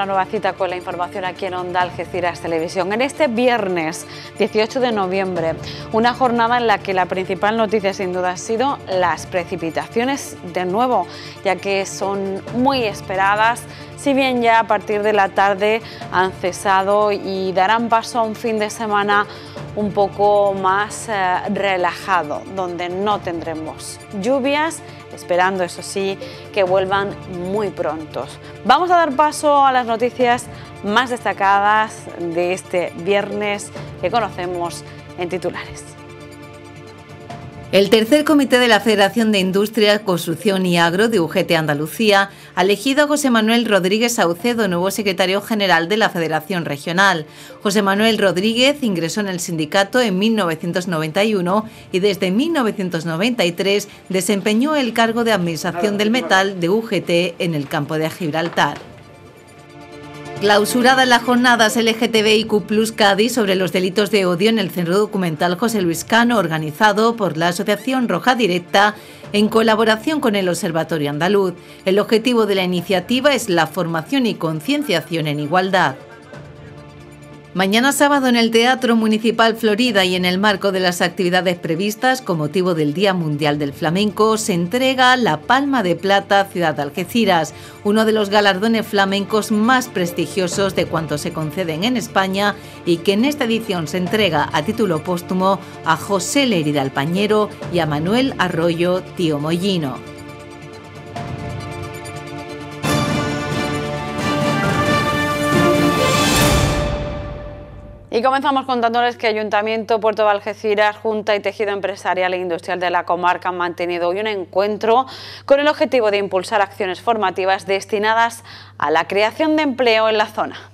una nueva cita con la información aquí en Onda Algeciras Televisión. En este viernes 18 de noviembre, una jornada en la que la principal noticia sin duda ha sido las precipitaciones de nuevo, ya que son muy esperadas, si bien ya a partir de la tarde han cesado y darán paso a un fin de semana un poco más eh, relajado, donde no tendremos lluvias esperando, eso sí, que vuelvan muy prontos. Vamos a dar paso a las noticias más destacadas de este viernes que conocemos en titulares. El tercer comité de la Federación de Industria, Construcción y Agro de UGT Andalucía ha elegido a José Manuel Rodríguez Saucedo, nuevo secretario general de la Federación Regional. José Manuel Rodríguez ingresó en el sindicato en 1991 y desde 1993 desempeñó el cargo de Administración del Metal de UGT en el campo de Gibraltar. Clausurada las jornadas LGTBIQ Plus Cádiz sobre los delitos de odio en el Centro Documental José Luis Cano, organizado por la Asociación Roja Directa en colaboración con el Observatorio Andaluz. El objetivo de la iniciativa es la formación y concienciación en igualdad. Mañana sábado en el Teatro Municipal Florida y en el marco de las actividades previstas con motivo del Día Mundial del Flamenco se entrega la Palma de Plata Ciudad Algeciras, uno de los galardones flamencos más prestigiosos de cuantos se conceden en España y que en esta edición se entrega a título póstumo a José Lerida Alpañero y a Manuel Arroyo Tío Mollino. Y comenzamos contándoles que Ayuntamiento, Puerto de Junta y Tejido Empresarial e Industrial de la comarca han mantenido hoy un encuentro con el objetivo de impulsar acciones formativas destinadas a la creación de empleo en la zona.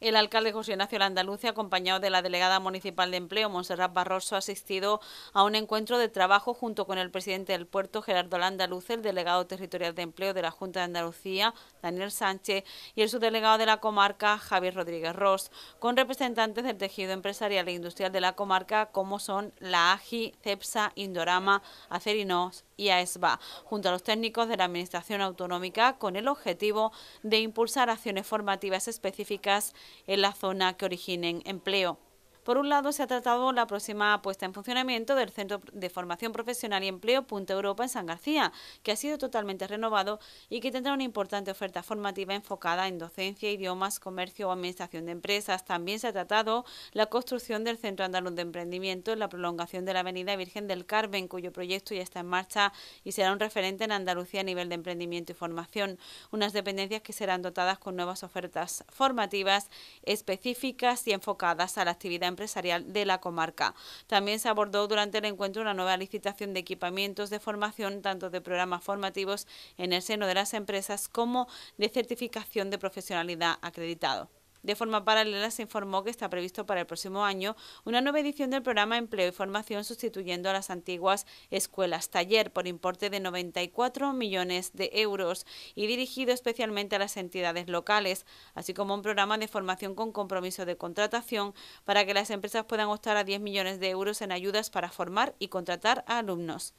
El alcalde José Ignacio Landaluce, acompañado de la delegada municipal de empleo, Monserrat Barroso, ha asistido a un encuentro de trabajo junto con el presidente del puerto, Gerardo Landaluce, el delegado territorial de empleo de la Junta de Andalucía, Daniel Sánchez, y el subdelegado de la comarca, Javier Rodríguez Ross, con representantes del tejido empresarial e industrial de la comarca, como son la AGI, CEPSA, Indorama, Acerinos, y esva junto a los técnicos de la Administración Autonómica, con el objetivo de impulsar acciones formativas específicas en la zona que originen empleo. Por un lado, se ha tratado la próxima puesta en funcionamiento del Centro de Formación Profesional y Empleo Punta Europa en San García, que ha sido totalmente renovado y que tendrá una importante oferta formativa enfocada en docencia, idiomas, comercio o administración de empresas. También se ha tratado la construcción del Centro Andaluz de Emprendimiento en la prolongación de la Avenida Virgen del Carmen, cuyo proyecto ya está en marcha y será un referente en Andalucía a nivel de emprendimiento y formación. Unas dependencias que serán dotadas con nuevas ofertas formativas específicas y enfocadas a la actividad empresarial de la comarca. También se abordó durante el encuentro una nueva licitación de equipamientos de formación, tanto de programas formativos en el seno de las empresas como de certificación de profesionalidad acreditado. De forma paralela, se informó que está previsto para el próximo año una nueva edición del programa Empleo y Formación sustituyendo a las antiguas escuelas taller por importe de 94 millones de euros y dirigido especialmente a las entidades locales, así como un programa de formación con compromiso de contratación para que las empresas puedan optar a 10 millones de euros en ayudas para formar y contratar a alumnos.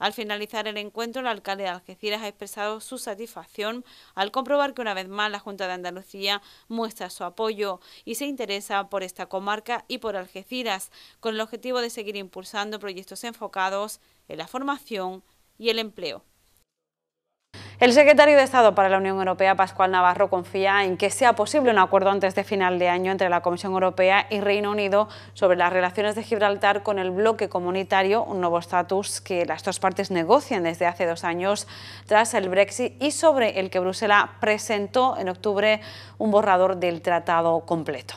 Al finalizar el encuentro, el alcalde de Algeciras ha expresado su satisfacción al comprobar que una vez más la Junta de Andalucía muestra su apoyo y se interesa por esta comarca y por Algeciras, con el objetivo de seguir impulsando proyectos enfocados en la formación y el empleo. El secretario de Estado para la Unión Europea, Pascual Navarro, confía en que sea posible un acuerdo antes de final de año entre la Comisión Europea y Reino Unido sobre las relaciones de Gibraltar con el bloque comunitario, un nuevo estatus que las dos partes negocian desde hace dos años tras el Brexit y sobre el que Bruselas presentó en octubre un borrador del tratado completo.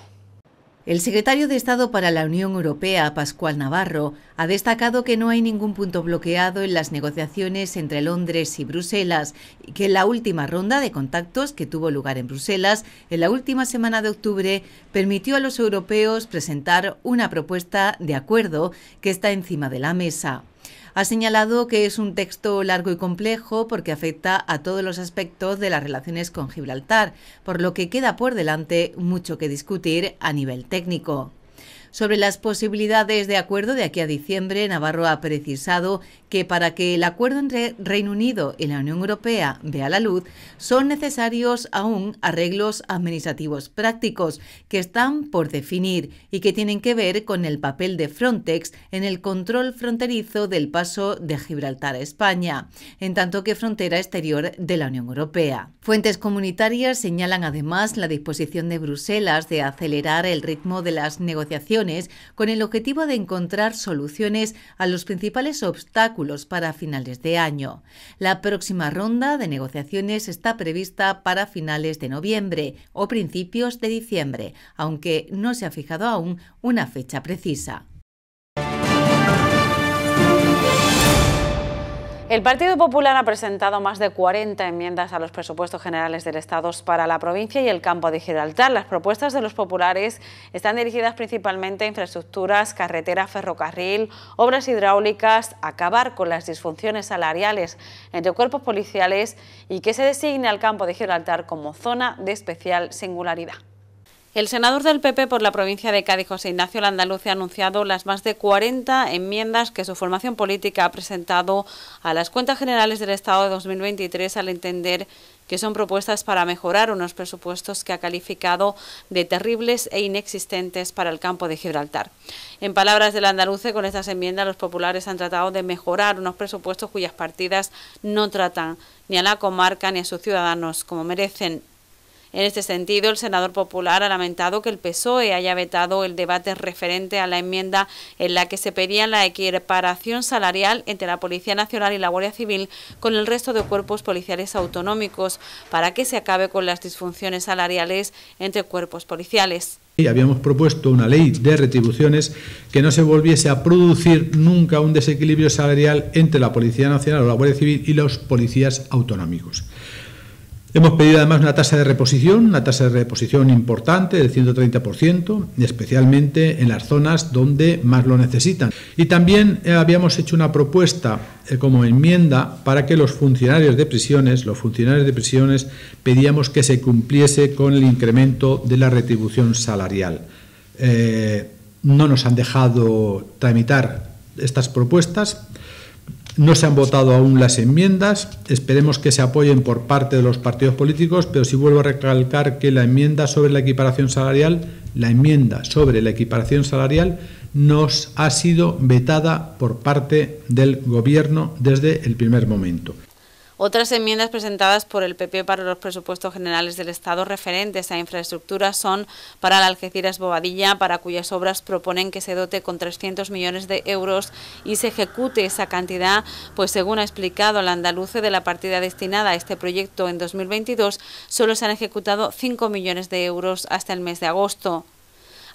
El secretario de Estado para la Unión Europea, Pascual Navarro, ha destacado que no hay ningún punto bloqueado en las negociaciones entre Londres y Bruselas y que la última ronda de contactos que tuvo lugar en Bruselas en la última semana de octubre permitió a los europeos presentar una propuesta de acuerdo que está encima de la mesa. Ha señalado que es un texto largo y complejo porque afecta a todos los aspectos de las relaciones con Gibraltar, por lo que queda por delante mucho que discutir a nivel técnico. Sobre las posibilidades de acuerdo de aquí a diciembre, Navarro ha precisado que para que el acuerdo entre Reino Unido y la Unión Europea vea la luz, son necesarios aún arreglos administrativos prácticos que están por definir y que tienen que ver con el papel de Frontex en el control fronterizo del paso de Gibraltar a España, en tanto que frontera exterior de la Unión Europea. Fuentes comunitarias señalan además la disposición de Bruselas de acelerar el ritmo de las negociaciones con el objetivo de encontrar soluciones a los principales obstáculos para finales de año. La próxima ronda de negociaciones está prevista para finales de noviembre o principios de diciembre, aunque no se ha fijado aún una fecha precisa. El Partido Popular ha presentado más de 40 enmiendas a los presupuestos generales del Estado para la provincia y el campo de Gibraltar. Las propuestas de los populares están dirigidas principalmente a infraestructuras, carreteras, ferrocarril, obras hidráulicas, acabar con las disfunciones salariales entre cuerpos policiales y que se designe al campo de Gibraltar como zona de especial singularidad. El senador del PP por la provincia de Cádiz, José Ignacio Landaluce, ha anunciado las más de 40 enmiendas que su formación política ha presentado a las cuentas generales del Estado de 2023 al entender que son propuestas para mejorar unos presupuestos que ha calificado de terribles e inexistentes para el campo de Gibraltar. En palabras del andaluce, con estas enmiendas los populares han tratado de mejorar unos presupuestos cuyas partidas no tratan ni a la comarca ni a sus ciudadanos como merecen. En este sentido, el senador popular ha lamentado que el PSOE haya vetado el debate referente a la enmienda en la que se pedía la equiparación salarial entre la Policía Nacional y la Guardia Civil con el resto de cuerpos policiales autonómicos para que se acabe con las disfunciones salariales entre cuerpos policiales. Y habíamos propuesto una ley de retribuciones que no se volviese a producir nunca un desequilibrio salarial entre la Policía Nacional o la Guardia Civil y los policías autonómicos. Hemos pedido además una tasa de reposición, una tasa de reposición importante del 130%, especialmente en las zonas donde más lo necesitan. Y también eh, habíamos hecho una propuesta eh, como enmienda para que los funcionarios de prisiones, los funcionarios de prisiones, pedíamos que se cumpliese con el incremento de la retribución salarial. Eh, no nos han dejado tramitar estas propuestas no se han votado aún las enmiendas, esperemos que se apoyen por parte de los partidos políticos, pero si vuelvo a recalcar que la enmienda sobre la equiparación salarial, la enmienda sobre la equiparación salarial nos ha sido vetada por parte del Gobierno desde el primer momento. Otras enmiendas presentadas por el PP para los presupuestos generales del Estado referentes a infraestructuras son para la Algeciras Bobadilla, para cuyas obras proponen que se dote con 300 millones de euros y se ejecute esa cantidad, pues según ha explicado el andaluce de la partida destinada a este proyecto en 2022, solo se han ejecutado 5 millones de euros hasta el mes de agosto.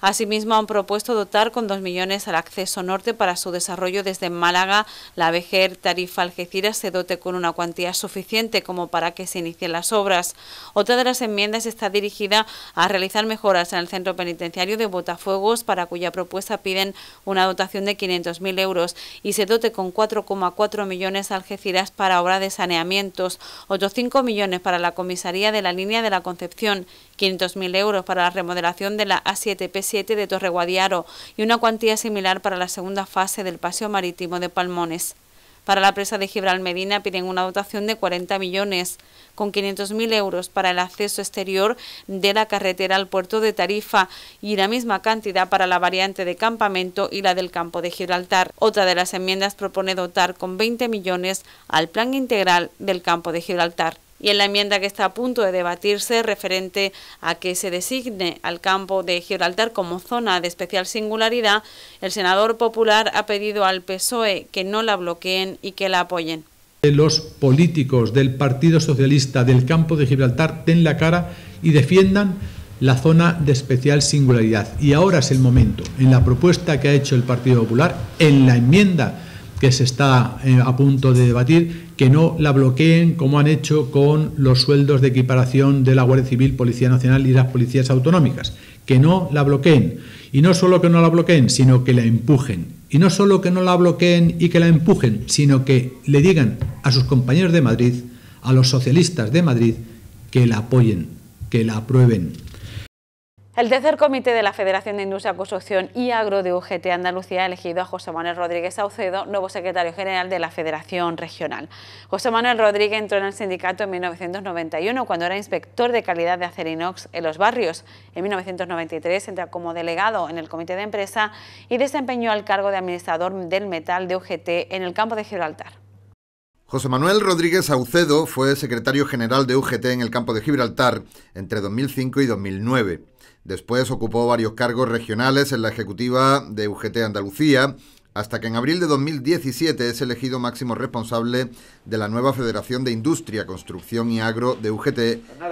Asimismo, han propuesto dotar con 2 millones al acceso norte para su desarrollo desde Málaga. La Vejer Tarifa Algeciras se dote con una cuantía suficiente como para que se inicien las obras. Otra de las enmiendas está dirigida a realizar mejoras en el centro penitenciario de Botafuegos, para cuya propuesta piden una dotación de 500.000 euros y se dote con 4,4 millones a Algeciras para obra de saneamientos, otros millones para la comisaría de la línea de la Concepción, 500.000 euros para la remodelación de la A7P de de Torreguadiaro y una cuantía similar para la segunda fase del paseo marítimo de Palmones. Para la presa de Gibral Medina piden una dotación de 40 millones, con 500.000 euros para el acceso exterior de la carretera al puerto de Tarifa y la misma cantidad para la variante de campamento y la del campo de Gibraltar. Otra de las enmiendas propone dotar con 20 millones al plan integral del campo de Gibraltar y en la enmienda que está a punto de debatirse referente a que se designe al campo de Gibraltar como zona de especial singularidad, el senador popular ha pedido al PSOE que no la bloqueen y que la apoyen. Los políticos del Partido Socialista del campo de Gibraltar den la cara y defiendan la zona de especial singularidad. Y ahora es el momento, en la propuesta que ha hecho el Partido Popular, en la enmienda que se está eh, a punto de debatir, que no la bloqueen como han hecho con los sueldos de equiparación de la Guardia Civil, Policía Nacional y las policías autonómicas, que no la bloqueen. Y no solo que no la bloqueen, sino que la empujen. Y no solo que no la bloqueen y que la empujen, sino que le digan a sus compañeros de Madrid, a los socialistas de Madrid, que la apoyen, que la aprueben, el tercer comité de la Federación de Industria, Construcción y Agro de UGT Andalucía ha elegido a José Manuel Rodríguez Saucedo, nuevo secretario general de la Federación Regional. José Manuel Rodríguez entró en el sindicato en 1991 cuando era inspector de calidad de acerinox en los barrios. En 1993 entra como delegado en el comité de empresa y desempeñó el cargo de administrador del metal de UGT en el campo de Gibraltar. José Manuel Rodríguez Saucedo fue secretario general de UGT en el campo de Gibraltar entre 2005 y 2009. Después ocupó varios cargos regionales en la ejecutiva de UGT Andalucía, hasta que en abril de 2017 es elegido máximo responsable de la nueva Federación de Industria, Construcción y Agro de UGT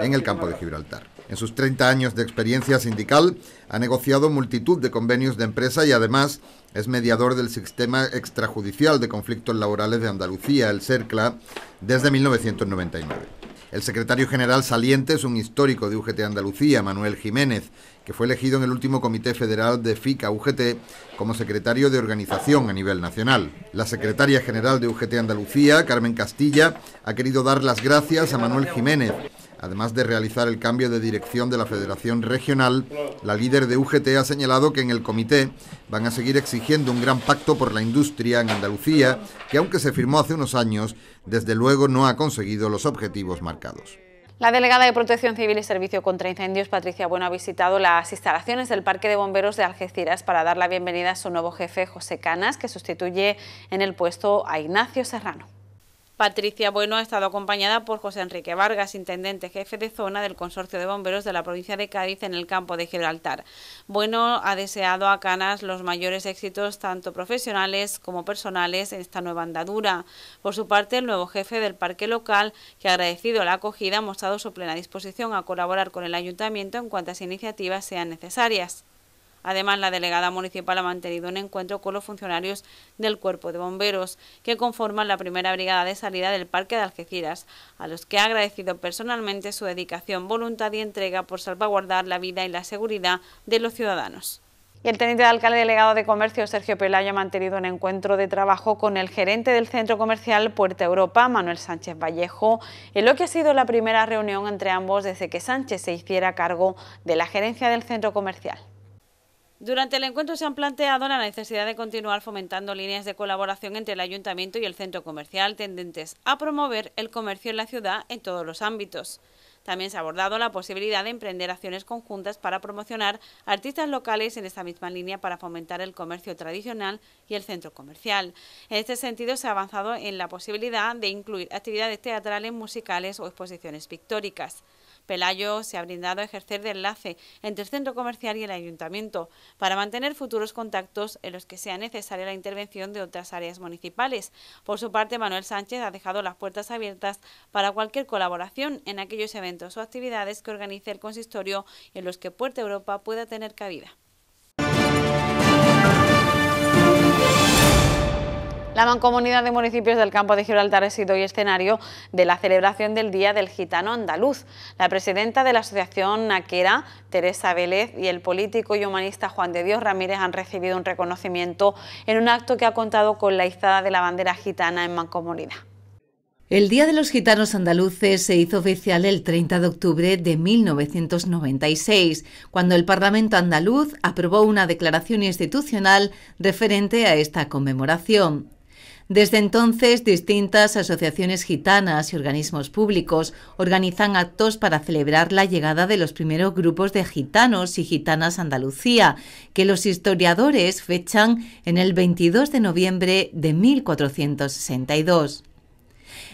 en el campo de Gibraltar. En sus 30 años de experiencia sindical ha negociado multitud de convenios de empresa y además es mediador del sistema extrajudicial de conflictos laborales de Andalucía, el CERCLA, desde 1999. El secretario general saliente es un histórico de UGT Andalucía, Manuel Jiménez, que fue elegido en el último Comité Federal de FICA-UGT como secretario de organización a nivel nacional. La secretaria general de UGT Andalucía, Carmen Castilla, ha querido dar las gracias a Manuel Jiménez Además de realizar el cambio de dirección de la Federación Regional, la líder de UGT ha señalado que en el comité van a seguir exigiendo un gran pacto por la industria en Andalucía, que aunque se firmó hace unos años, desde luego no ha conseguido los objetivos marcados. La delegada de Protección Civil y Servicio contra Incendios, Patricia Bueno, ha visitado las instalaciones del Parque de Bomberos de Algeciras para dar la bienvenida a su nuevo jefe, José Canas, que sustituye en el puesto a Ignacio Serrano. Patricia Bueno ha estado acompañada por José Enrique Vargas, intendente jefe de zona del Consorcio de Bomberos de la provincia de Cádiz en el campo de Gibraltar. Bueno ha deseado a Canas los mayores éxitos, tanto profesionales como personales, en esta nueva andadura. Por su parte, el nuevo jefe del parque local, que ha agradecido la acogida, ha mostrado su plena disposición a colaborar con el ayuntamiento en cuantas iniciativas sean necesarias. Además, la delegada municipal ha mantenido un encuentro con los funcionarios del Cuerpo de Bomberos, que conforman la primera brigada de salida del Parque de Algeciras, a los que ha agradecido personalmente su dedicación, voluntad y entrega por salvaguardar la vida y la seguridad de los ciudadanos. el teniente de alcalde delegado de comercio, Sergio Pelayo, ha mantenido un encuentro de trabajo con el gerente del centro comercial Puerta Europa, Manuel Sánchez Vallejo, en lo que ha sido la primera reunión entre ambos desde que Sánchez se hiciera cargo de la gerencia del centro comercial. Durante el encuentro se han planteado la necesidad de continuar fomentando líneas de colaboración entre el ayuntamiento y el centro comercial tendentes a promover el comercio en la ciudad en todos los ámbitos. También se ha abordado la posibilidad de emprender acciones conjuntas para promocionar artistas locales en esta misma línea para fomentar el comercio tradicional y el centro comercial. En este sentido, se ha avanzado en la posibilidad de incluir actividades teatrales, musicales o exposiciones pictóricas. Pelayo se ha brindado a ejercer de enlace entre el centro comercial y el ayuntamiento para mantener futuros contactos en los que sea necesaria la intervención de otras áreas municipales. Por su parte, Manuel Sánchez ha dejado las puertas abiertas para cualquier colaboración en aquellos eventos o actividades que organice el consistorio en los que Puerta Europa pueda tener cabida. La Mancomunidad de Municipios del Campo de Gibraltar ha sido hoy escenario de la celebración del Día del Gitano Andaluz. La presidenta de la Asociación Naquera, Teresa Vélez, y el político y humanista Juan de Dios Ramírez han recibido un reconocimiento en un acto que ha contado con la izada de la bandera gitana en Mancomunidad. El Día de los Gitanos Andaluces se hizo oficial el 30 de octubre de 1996, cuando el Parlamento andaluz aprobó una declaración institucional referente a esta conmemoración. Desde entonces, distintas asociaciones gitanas y organismos públicos organizan actos para celebrar la llegada de los primeros grupos de gitanos y gitanas a Andalucía, que los historiadores fechan en el 22 de noviembre de 1462.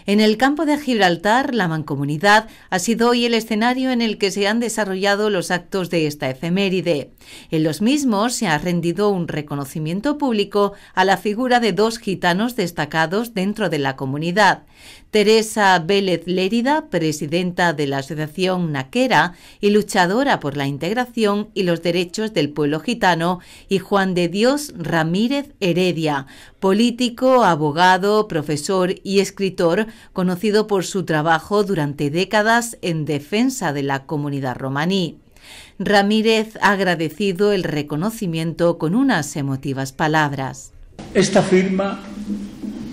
En el campo de Gibraltar, la mancomunidad ha sido hoy el escenario en el que se han desarrollado los actos de esta efeméride. En los mismos se ha rendido un reconocimiento público a la figura de dos gitanos destacados dentro de la comunidad. Teresa Vélez Lérida, presidenta de la Asociación Naquera y luchadora por la integración y los derechos del pueblo gitano, y Juan de Dios Ramírez Heredia, político, abogado, profesor y escritor conocido por su trabajo durante décadas en defensa de la comunidad romaní. Ramírez ha agradecido el reconocimiento con unas emotivas palabras. Esta firma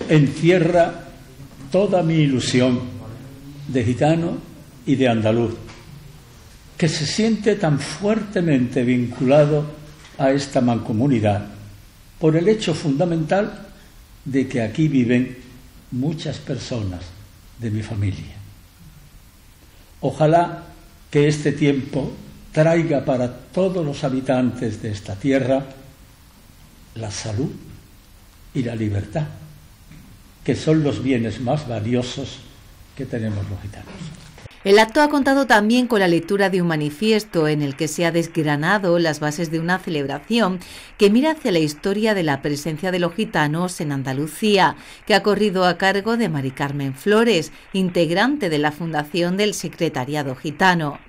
encierra toda mi ilusión de gitano y de andaluz, que se siente tan fuertemente vinculado a esta mancomunidad por el hecho fundamental de que aquí viven muchas personas de mi familia. Ojalá que este tiempo traiga para todos los habitantes de esta tierra la salud y la libertad, que son los bienes más valiosos que tenemos los gitanos. El acto ha contado también con la lectura de un manifiesto en el que se ha desgranado las bases de una celebración que mira hacia la historia de la presencia de los gitanos en Andalucía, que ha corrido a cargo de Mari Carmen Flores, integrante de la Fundación del Secretariado Gitano.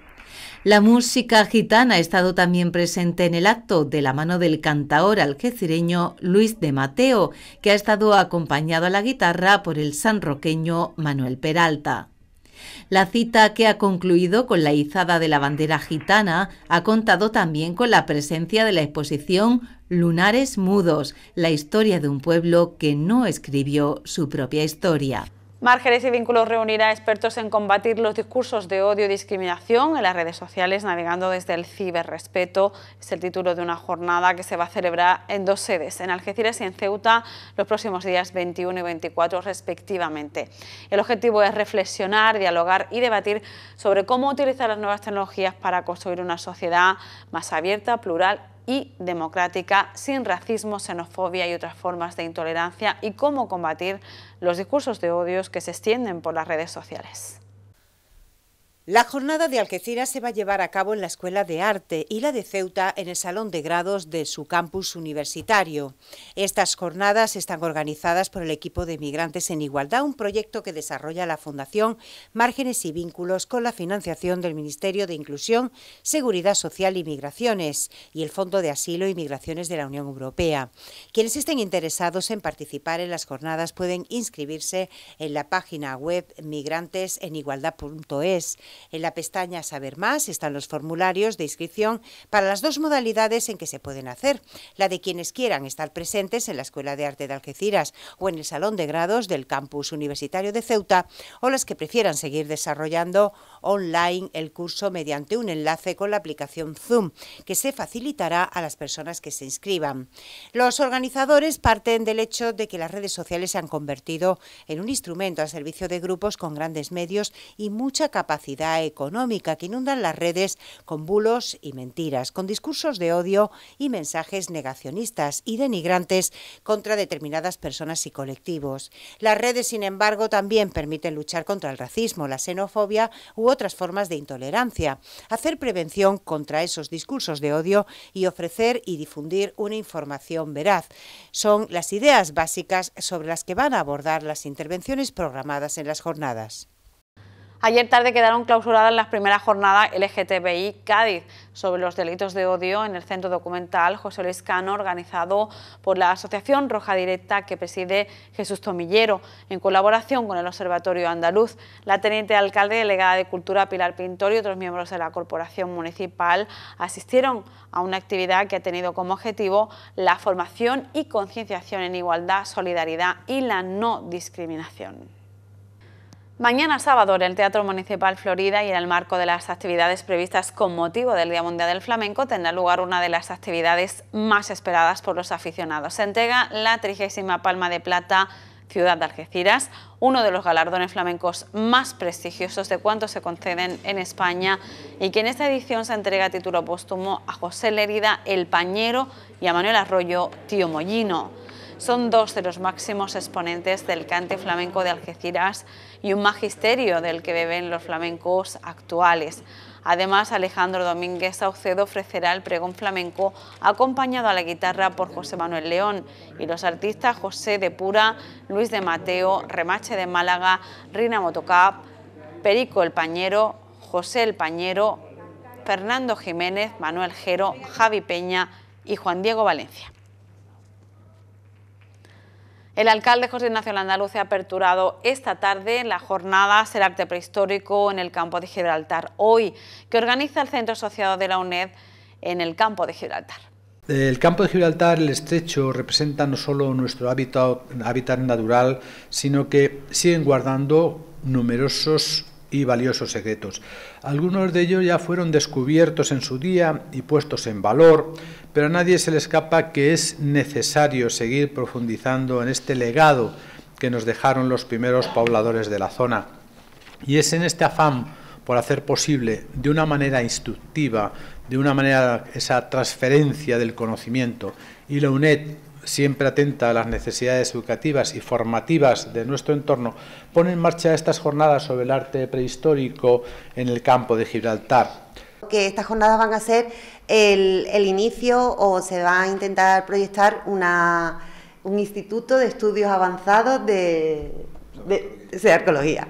La música gitana ha estado también presente en el acto de la mano del cantaor algecireño Luis de Mateo, que ha estado acompañado a la guitarra por el sanroqueño Manuel Peralta. La cita que ha concluido con la izada de la bandera gitana ha contado también con la presencia de la exposición Lunares Mudos, la historia de un pueblo que no escribió su propia historia. Márgenes y Vínculos reunirá expertos en combatir los discursos de odio y discriminación en las redes sociales, navegando desde el ciberrespeto. Es el título de una jornada que se va a celebrar en dos sedes, en Algeciras y en Ceuta, los próximos días 21 y 24 respectivamente. El objetivo es reflexionar, dialogar y debatir sobre cómo utilizar las nuevas tecnologías para construir una sociedad más abierta, plural y democrática, sin racismo, xenofobia y otras formas de intolerancia y cómo combatir los discursos de odios que se extienden por las redes sociales. La jornada de Algeciras se va a llevar a cabo en la Escuela de Arte y la de Ceuta en el Salón de Grados de su campus universitario. Estas jornadas están organizadas por el equipo de Migrantes en Igualdad, un proyecto que desarrolla la Fundación Márgenes y Vínculos con la financiación del Ministerio de Inclusión, Seguridad Social y Migraciones y el Fondo de Asilo y Migraciones de la Unión Europea. Quienes estén interesados en participar en las jornadas pueden inscribirse en la página web migrantesenigualdad.es en la pestaña Saber más están los formularios de inscripción para las dos modalidades en que se pueden hacer, la de quienes quieran estar presentes en la Escuela de Arte de Algeciras o en el Salón de Grados del Campus Universitario de Ceuta o las que prefieran seguir desarrollando online el curso mediante un enlace con la aplicación Zoom, que se facilitará a las personas que se inscriban. Los organizadores parten del hecho de que las redes sociales se han convertido en un instrumento al servicio de grupos con grandes medios y mucha capacidad económica que inundan las redes con bulos y mentiras, con discursos de odio y mensajes negacionistas y denigrantes contra determinadas personas y colectivos. Las redes, sin embargo, también permiten luchar contra el racismo, la xenofobia u otras formas de intolerancia, hacer prevención contra esos discursos de odio y ofrecer y difundir una información veraz. Son las ideas básicas sobre las que van a abordar las intervenciones programadas en las jornadas. Ayer tarde quedaron clausuradas las primeras jornadas LGTBI Cádiz sobre los delitos de odio en el centro documental José Luis Cano, organizado por la Asociación Roja Directa que preside Jesús Tomillero, en colaboración con el Observatorio Andaluz. La teniente alcalde delegada de Cultura Pilar Pintor y otros miembros de la Corporación Municipal asistieron a una actividad que ha tenido como objetivo la formación y concienciación en igualdad, solidaridad y la no discriminación. Mañana sábado en el Teatro Municipal Florida y en el marco de las actividades previstas con motivo del Día Mundial del Flamenco tendrá lugar una de las actividades más esperadas por los aficionados. Se entrega la trigésima Palma de Plata Ciudad de Algeciras, uno de los galardones flamencos más prestigiosos de cuantos se conceden en España y que en esta edición se entrega a título póstumo a José Lerida El Pañero y a Manuel Arroyo Tío Mollino son dos de los máximos exponentes del cante flamenco de Algeciras y un magisterio del que beben los flamencos actuales. Además, Alejandro Domínguez Saucedo ofrecerá el pregón flamenco acompañado a la guitarra por José Manuel León y los artistas José de Pura, Luis de Mateo, Remache de Málaga, Rina Motocap, Perico el Pañero, José el Pañero, Fernando Jiménez, Manuel Gero, Javi Peña y Juan Diego Valencia. El alcalde José Ignacio Andalucía ha aperturado esta tarde la jornada Ser Arte Prehistórico en el campo de Gibraltar, hoy, que organiza el Centro Asociado de la UNED en el campo de Gibraltar. El campo de Gibraltar, el estrecho, representa no solo nuestro hábitat, hábitat natural, sino que siguen guardando numerosos y valiosos secretos. Algunos de ellos ya fueron descubiertos en su día y puestos en valor, pero a nadie se le escapa que es necesario seguir profundizando en este legado que nos dejaron los primeros pobladores de la zona. Y es en este afán por hacer posible de una manera instructiva, de una manera esa transferencia del conocimiento. Y la UNED siempre atenta a las necesidades educativas y formativas de nuestro entorno, pone en marcha estas jornadas sobre el arte prehistórico en el campo de Gibraltar. Que estas jornadas van a ser el, inicio o se va a intentar proyectar un instituto de estudios avanzados de, de, arqueología,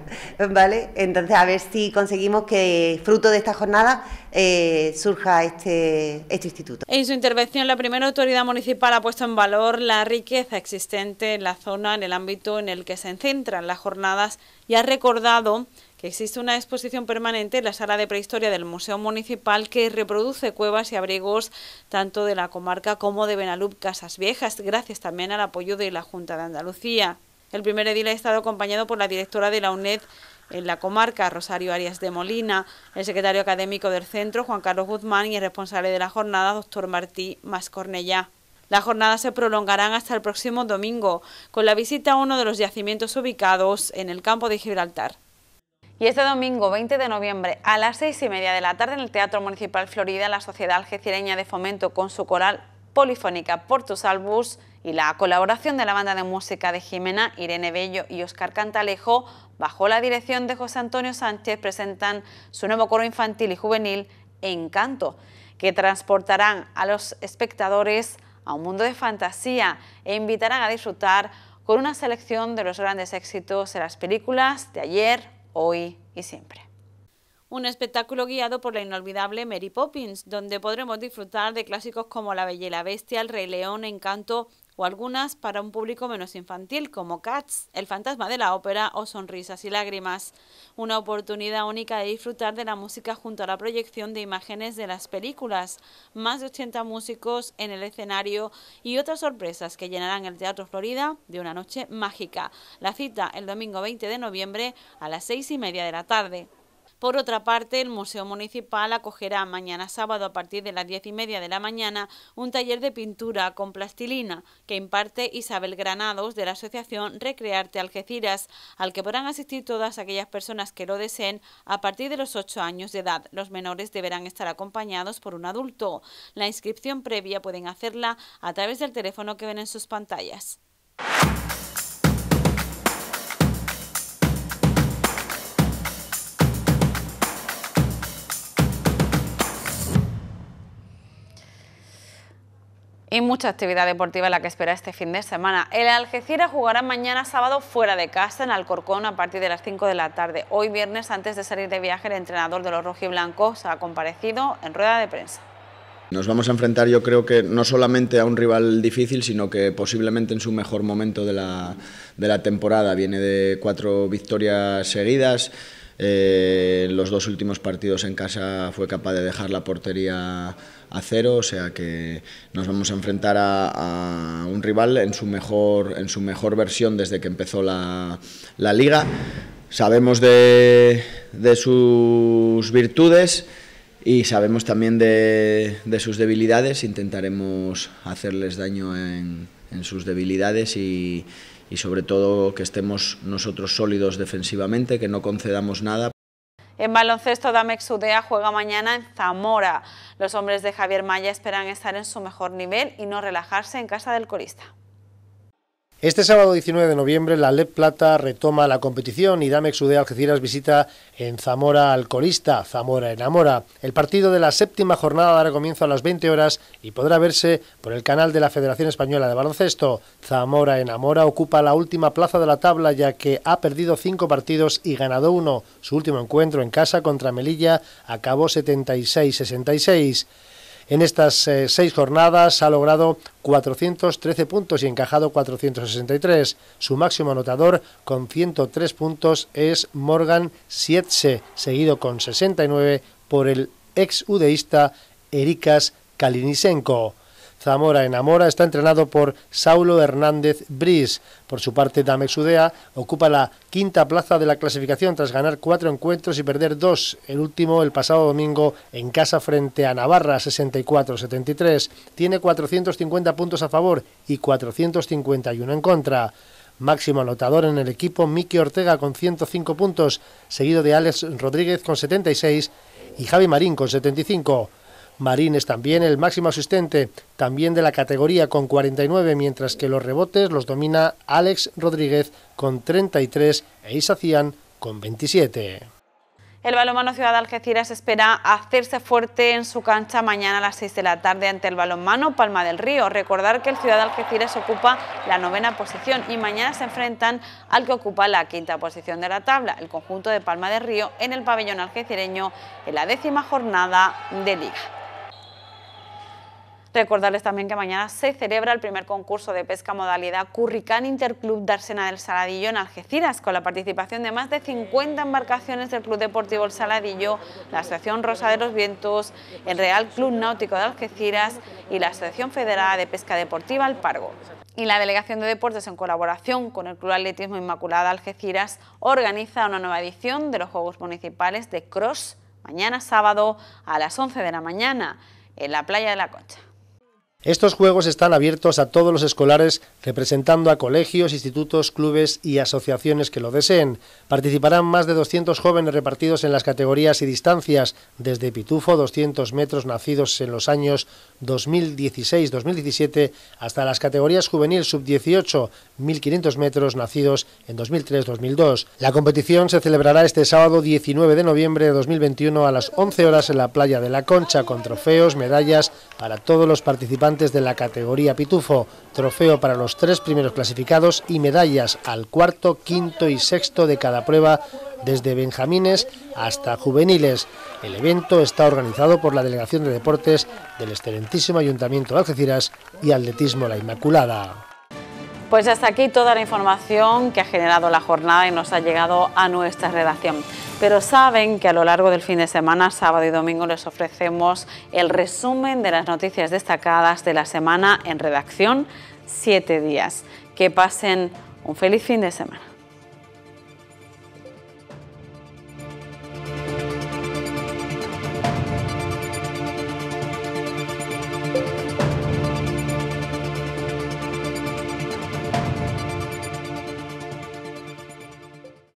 ¿vale? Entonces, a ver si conseguimos que fruto de esta jornada eh, surja este, este instituto. En su intervención, la primera autoridad municipal ha puesto en valor la riqueza existente en la zona, en el ámbito en el que se centran las jornadas y ha recordado que existe una exposición permanente en la sala de prehistoria del Museo Municipal que reproduce cuevas y abrigos tanto de la comarca como de Benalup Casas Viejas, gracias también al apoyo de la Junta de Andalucía. El primer edil ha estado acompañado por la directora de la UNED en la comarca, Rosario Arias de Molina, el secretario académico del centro, Juan Carlos Guzmán, y el responsable de la jornada, doctor Martí Mascornellá. La jornada se prolongará hasta el próximo domingo, con la visita a uno de los yacimientos ubicados en el campo de Gibraltar. Y este domingo 20 de noviembre a las seis y media de la tarde en el Teatro Municipal Florida, la Sociedad Algecireña de Fomento con su coral polifónica Portus Albus y la colaboración de la banda de música de Jimena, Irene Bello y Oscar Cantalejo, bajo la dirección de José Antonio Sánchez, presentan su nuevo coro infantil y juvenil, Encanto, que transportarán a los espectadores a un mundo de fantasía e invitarán a disfrutar con una selección de los grandes éxitos de las películas de ayer, hoy y siempre un espectáculo guiado por la inolvidable Mary Poppins, donde podremos disfrutar de clásicos como La Bella la Bestia, El Rey León, Encanto o algunas para un público menos infantil, como Cats, El fantasma de la ópera o Sonrisas y lágrimas. Una oportunidad única de disfrutar de la música junto a la proyección de imágenes de las películas, más de 80 músicos en el escenario y otras sorpresas que llenarán el Teatro Florida de una noche mágica. La cita el domingo 20 de noviembre a las seis y media de la tarde. Por otra parte, el Museo Municipal acogerá mañana sábado a partir de las diez y media de la mañana un taller de pintura con plastilina que imparte Isabel Granados de la Asociación Recrearte Algeciras, al que podrán asistir todas aquellas personas que lo deseen a partir de los ocho años de edad. Los menores deberán estar acompañados por un adulto. La inscripción previa pueden hacerla a través del teléfono que ven en sus pantallas. y mucha actividad deportiva la que espera este fin de semana. El Algeciras jugará mañana sábado fuera de casa en Alcorcón a partir de las 5 de la tarde. Hoy viernes, antes de salir de viaje, el entrenador de los rojiblancos ha comparecido en rueda de prensa. Nos vamos a enfrentar yo creo que no solamente a un rival difícil, sino que posiblemente en su mejor momento de la, de la temporada. Viene de cuatro victorias seguidas. En eh, los dos últimos partidos en casa fue capaz de dejar la portería a cero, o sea que nos vamos a enfrentar a, un rival en su, mejor, en su mejor versión desde que empezó la, liga. Sabemos de, sus virtudes y sabemos también de, sus debilidades, intentaremos hacerles daño en, en sus debilidades y, y sobre todo que estemos nosotros sólidos defensivamente, que no concedamos nada. En baloncesto, Damex Udea juega mañana en Zamora. Los hombres de Javier Maya esperan estar en su mejor nivel y no relajarse en casa del corista. Este sábado 19 de noviembre la LEP Plata retoma la competición y Damex UD Algeciras visita en Zamora al Zamora Enamora. El partido de la séptima jornada dará comienzo a las 20 horas y podrá verse por el canal de la Federación Española de Baloncesto. Zamora Enamora ocupa la última plaza de la tabla ya que ha perdido cinco partidos y ganado uno. Su último encuentro en casa contra Melilla acabó 76-66. En estas eh, seis jornadas ha logrado 413 puntos y encajado 463. Su máximo anotador con 103 puntos es Morgan Sietse, seguido con 69 por el ex udeísta Erikas Kalinisenko. Zamora en Amora está entrenado por Saulo Hernández Bris. Por su parte, Damex Udea ocupa la quinta plaza de la clasificación tras ganar cuatro encuentros y perder dos, el último el pasado domingo en casa frente a Navarra, 64-73. Tiene 450 puntos a favor y 451 en contra. Máximo anotador en el equipo, Miki Ortega con 105 puntos, seguido de Alex Rodríguez con 76 y Javi Marín con 75. Marín es también el máximo asistente, también de la categoría con 49, mientras que los rebotes los domina Alex Rodríguez con 33 e Isacián con 27. El balonmano Ciudad Algeciras espera hacerse fuerte en su cancha mañana a las 6 de la tarde ante el balonmano Palma del Río. Recordar que el Ciudad Algeciras ocupa la novena posición y mañana se enfrentan al que ocupa la quinta posición de la tabla, el conjunto de Palma del Río, en el pabellón algecireño en la décima jornada de Liga. Recordarles también que mañana se celebra el primer concurso de pesca modalidad Curricán Interclub de Arsena del Saladillo en Algeciras, con la participación de más de 50 embarcaciones del Club Deportivo El Saladillo, la Asociación Rosa de los Vientos, el Real Club Náutico de Algeciras y la Asociación Federada de Pesca Deportiva El Pargo y la Delegación de Deportes, en colaboración con el Club Atletismo Inmaculada Algeciras, organiza una nueva edición de los Juegos Municipales de Cross mañana sábado a las 11 de la mañana en la Playa de la Concha. Estos juegos están abiertos a todos los escolares, representando a colegios, institutos, clubes y asociaciones que lo deseen. Participarán más de 200 jóvenes repartidos en las categorías y distancias, desde Pitufo 200 metros nacidos en los años 2016-2017 hasta las categorías juvenil sub-18 1500 metros nacidos en 2003-2002. La competición se celebrará este sábado 19 de noviembre de 2021 a las 11 horas en la playa de la Concha con trofeos, medallas para todos los participantes de la categoría Pitufo, trofeo para los tres primeros clasificados y medallas al cuarto, quinto y sexto de cada prueba, desde benjamines hasta juveniles. El evento está organizado por la Delegación de Deportes del excelentísimo Ayuntamiento de Algeciras y Atletismo La Inmaculada. Pues hasta aquí toda la información que ha generado la jornada y nos ha llegado a nuestra redacción. Pero saben que a lo largo del fin de semana, sábado y domingo, les ofrecemos el resumen de las noticias destacadas de la semana en redacción, siete días. Que pasen un feliz fin de semana.